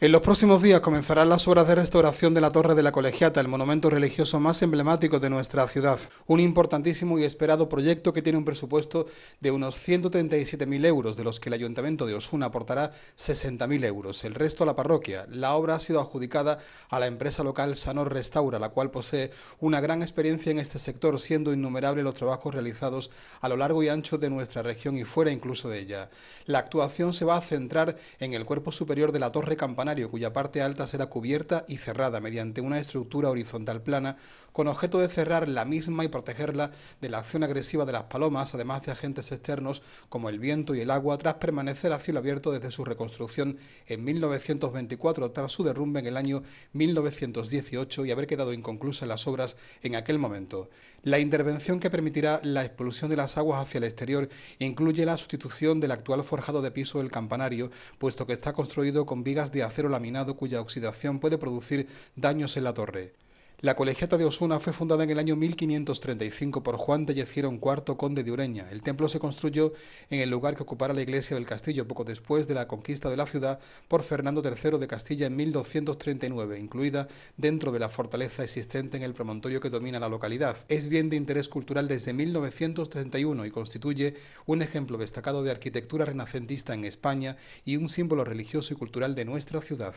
En los próximos días comenzarán las obras de restauración de la Torre de la Colegiata, el monumento religioso más emblemático de nuestra ciudad. Un importantísimo y esperado proyecto que tiene un presupuesto de unos 137.000 euros, de los que el Ayuntamiento de Osuna aportará 60.000 euros, el resto a la parroquia. La obra ha sido adjudicada a la empresa local Sanor Restaura, la cual posee una gran experiencia en este sector, siendo innumerables los trabajos realizados a lo largo y ancho de nuestra región y fuera incluso de ella. La actuación se va a centrar en el cuerpo superior de la Torre Campanaria cuya parte alta será cubierta y cerrada mediante una estructura horizontal plana, con objeto de cerrar la misma y protegerla de la acción agresiva de las palomas, además de agentes externos como el viento y el agua, tras permanecer a cielo abierto desde su reconstrucción en 1924, tras su derrumbe en el año 1918 y haber quedado inconclusa las obras en aquel momento. La intervención que permitirá la expulsión de las aguas hacia el exterior incluye la sustitución del actual forjado de piso del campanario, puesto que está construido con vigas de acero laminado cuya oxidación puede producir daños en la torre. La colegiata de Osuna fue fundada en el año 1535 por Juan de Yecieron IV, conde de Ureña. El templo se construyó en el lugar que ocupara la iglesia del castillo poco después de la conquista de la ciudad por Fernando III de Castilla en 1239, incluida dentro de la fortaleza existente en el promontorio que domina la localidad. Es bien de interés cultural desde 1931 y constituye un ejemplo destacado de arquitectura renacentista en España y un símbolo religioso y cultural de nuestra ciudad.